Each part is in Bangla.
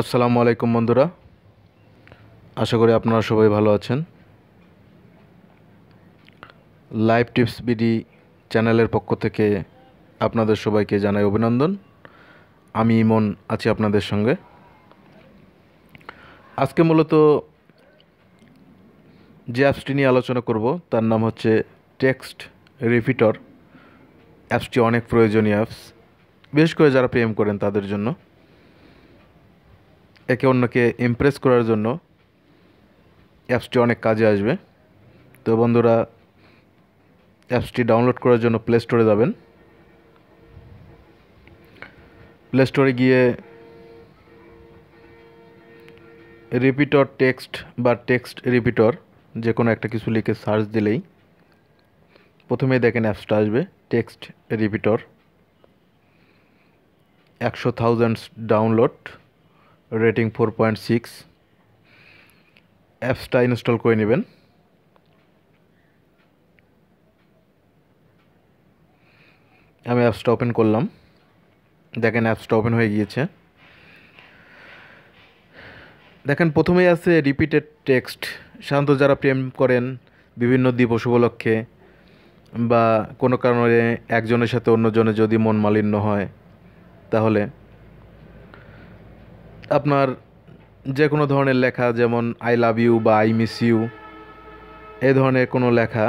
আসসালামু আলাইকুম বন্ধুরা আশা করি আপনারা সবাই ভালো আছেন লাইভ টিপস বিডি চ্যানেলের পক্ষ থেকে আপনাদের সবাইকে জানাই অভিনন্দন আমি ইমন আছি আপনাদের সঙ্গে আজকে মূলত যে অ্যাপসটি নিয়ে আলোচনা করব তার নাম হচ্ছে টেক্সট রিপিটর অ্যাপসটি অনেক প্রয়োজনীয় অ্যাপস বিশেষ করে যারা প্রেম করেন তাদের জন্য একে অন্যকে ইমপ্রেস করার জন্য অ্যাপসটি অনেক কাজে আসবে তো বন্ধুরা অ্যাপসটি ডাউনলোড করার জন্য প্লে স্টোরে যাবেন প্লে স্টোরে গিয়ে রিপিটর টেক্সট বা টেক্সট রিপিটর যে কোনো একটা কিছু লিখে সার্চ দিলেই প্রথমেই দেখেন অ্যাপসটা আসবে টেক্সট রিপিটর একশো thousands download rating four point six অ্যাপসটা ইনস্টল করে নেবেন আমি অ্যাপসটা ওপেন করলাম দেখেন অ্যাপসটা ওপেন হয়ে গিয়েছে দেখেন প্রথমেই আছে রিপিটেড টেক্সট সাধারণত যারা প্রেম করেন বিভিন্ন দিবস উপলক্ষে বা কোনো কারণে একজনের সাথে অন্যজনের যদি মন মালিন্য হয় তাহলে আপনার যে কোনো ধরনের লেখা যেমন আই লাভ ইউ বা আই মিস ইউ এ ধরনের কোনো লেখা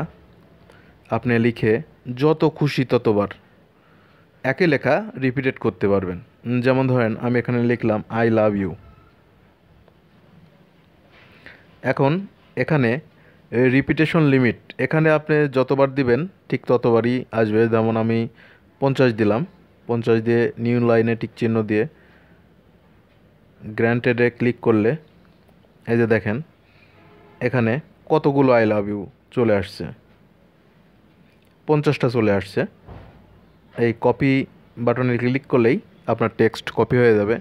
আপনি লিখে যত খুশি ততবার একই লেখা রিপিটেড করতে পারবেন যেমন ধরেন আমি এখানে লিখলাম আই লাভ ইউ এখন এখানে রিপিটেশন লিমিট এখানে আপনি যতবার দিবেন ঠিক ততবারই আসবে যেমন আমি পঞ্চাশ দিলাম পঞ্চাশ দিয়ে নিউ লাইনে টিক চিহ্ন দিয়ে গ্র্যান্টেডে ক্লিক করলে এই যে দেখেন এখানে কতগুলো আই লাভ ইউ চলে আসছে পঞ্চাশটা চলে আসছে এই কপি বাটনে ক্লিক করলেই আপনার টেক্সট কপি হয়ে যাবে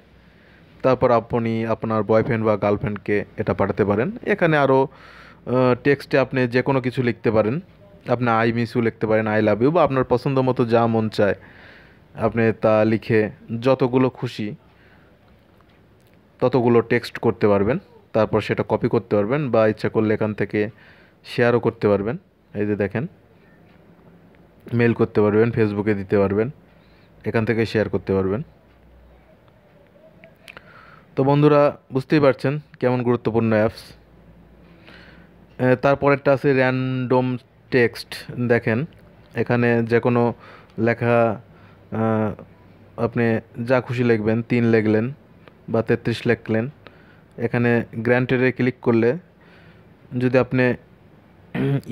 তারপর আপনি আপনার বয়ফ্রেন্ড বা গার্লফ্রেন্ডকে এটা পাঠাতে পারেন এখানে আরও টেক্সটে আপনি যে কোনো কিছু লিখতে পারেন আপনি আই মিস ইউ লিখতে পারেন আই লাভ ইউ বা আপনার পছন্দ মতো যা মন চায় আপনি তা লিখে যতগুলো খুশি ততগুলো টেক্সট করতে পারবেন তারপর সেটা কপি করতে পারবেন বা ইচ্ছা করলে এখান থেকে শেয়ারও করতে পারবেন এই যে দেখেন মেল করতে পারবেন ফেসবুকে দিতে পারবেন এখান থেকে শেয়ার করতে পারবেন তো বন্ধুরা বুঝতেই পারছেন কেমন গুরুত্বপূর্ণ অ্যাপস তারপরেরটা আছে র্যান্ডম টেক্সট দেখেন এখানে যে কোনো লেখা আপনি যা খুশি লিখবেন তিন লিখলেন বা তেত্রিশ লেখলেন এখানে গ্র্যান্টেডে ক্লিক করলে যদি আপনি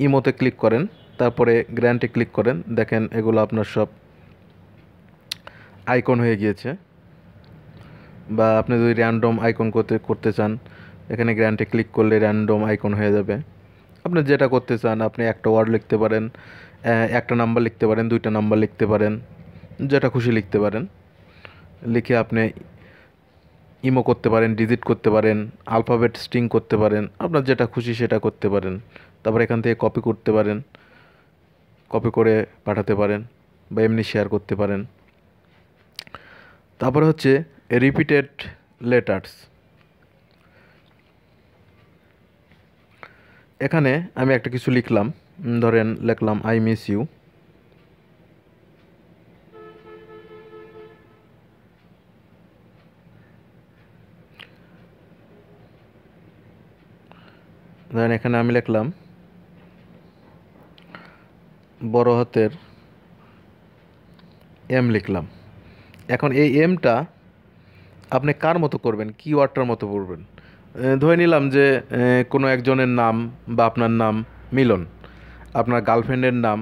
ইমোতে ক্লিক করেন তারপরে গ্র্যান্টে ক্লিক করেন দেখেন এগুলো আপনার সব আইকন হয়ে গিয়েছে বা আপনি যদি র্যান্ডম আইকন করতে করতে চান এখানে গ্র্যান্টে ক্লিক করলে র্যান্ডম আইকন হয়ে যাবে আপনি যেটা করতে চান আপনি একটা ওয়ার্ড লিখতে পারেন একটা নাম্বার লিখতে পারেন দুইটা নাম্বার লিখতে পারেন যেটা খুশি লিখতে পারেন লিখে আপনি ইমো করতে পারেন ডিজিট করতে পারেন আলফাবেট স্ট্রিং করতে পারেন আপনার যেটা খুশি সেটা করতে পারেন তারপর এখান থেকে কপি করতে পারেন কপি করে পাঠাতে পারেন বা এমনি শেয়ার করতে পারেন তারপরে হচ্ছে রিপিটেড লেটার্স এখানে আমি একটা কিছু লিখলাম ধরেন লিখলাম আই মিস ইউ ধরেন এখানে আমি লিখলাম বড় হাতের এম লিখলাম এখন এই এমটা আপনি কার মতো করবেন কি ওয়ার্ডটার মতো করবেন ধরে নিলাম যে কোনো একজনের নাম বা আপনার নাম মিলন আপনার গার্লফ্রেন্ডের নাম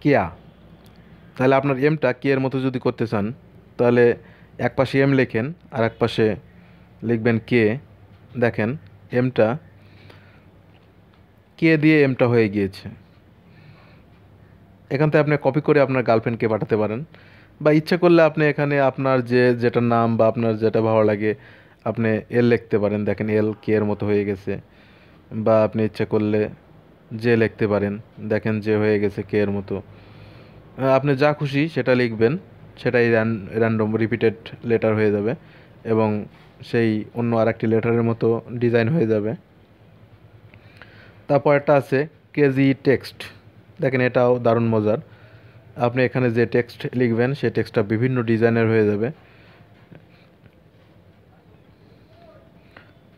কিয়া তাহলে আপনার এমটা কিয়ের মতো যদি করতে চান তাহলে এক পাশে এম লেখেন আর এক পাশে লিখবেন কে দেখেন এমটা কে দিয়ে এমটা হয়ে গিয়েছে এখান থেকে আপনি কপি করে আপনার গার্লফ্রেন্ডকে পাঠাতে পারেন বা ইচ্ছা করলে আপনি এখানে আপনার যে যেটা নাম বা আপনার যেটা ভালো লাগে আপনি এল লিখতে পারেন দেখেন এল কে এর মতো হয়ে গেছে বা আপনি ইচ্ছা করলে যে লিখতে পারেন দেখেন যে হয়ে গেছে কে এর মতো আপনি যা খুশি সেটা লিখবেন সেটাই র্যান্ডম রিপিটেড লেটার হয়ে যাবে এবং সেই অন্য আর একটি লেটারের মতো ডিজাইন হয়ে যাবে তারপর একটা আছে কেজি টেক্সট দেখেন এটাও দারুণ মজার আপনি এখানে যে টেক্সট লিখবেন সেই টেক্সটটা বিভিন্ন ডিজাইনের হয়ে যাবে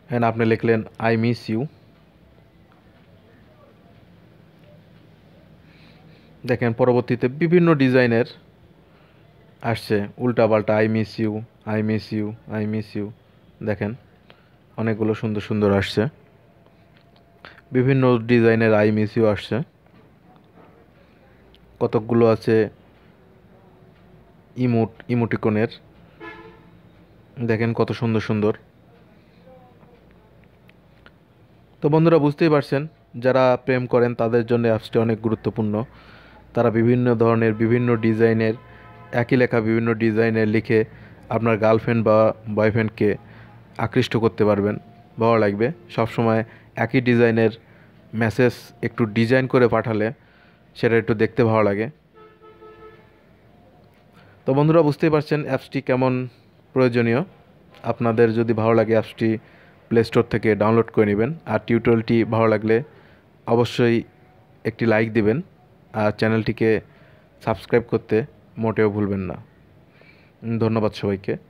হ্যাঁ আপনি লিখলেন আই মিস ইউ দেখেন পরবর্তীতে বিভিন্ন ডিজাইনের আসছে উল্টা পাল্টা I miss you I miss you I miss you দেখেন অনেকগুলো সুন্দর সুন্দর আসছে বিভিন্ন ডিজাইনের আই মিসিও আসছে কতকগুলো আছে ইমোট ইমোটিকনের দেখেন কত সুন্দর সুন্দর তো বন্ধুরা বুঝতেই পারছেন যারা প্রেম করেন তাদের জন্য অ্যাপসটি অনেক গুরুত্বপূর্ণ তারা বিভিন্ন ধরনের বিভিন্ন ডিজাইনের একই লেখা বিভিন্ন ডিজাইনের লিখে আপনার গার্লফ্রেন্ড বা বয়ফ্রেন্ডকে আকৃষ্ট করতে পারবেন ভালো লাগবে সবসময় একই ডিজাইনের মেসেজ একটু ডিজাইন করে পাঠালে সেটা একটু দেখতে ভালো লাগে তো বন্ধুরা বুঝতেই পারছেন অ্যাপসটি কেমন প্রয়োজনীয় আপনাদের যদি ভালো লাগে অ্যাপসটি প্লে স্টোর থেকে ডাউনলোড করে নেবেন আর টিউটোরিয়ালটি ভালো লাগলে অবশ্যই একটি লাইক দিবেন আর চ্যানেলটিকে সাবস্ক্রাইব করতে মোটেও ভুলবেন না ধন্যবাদ সবাইকে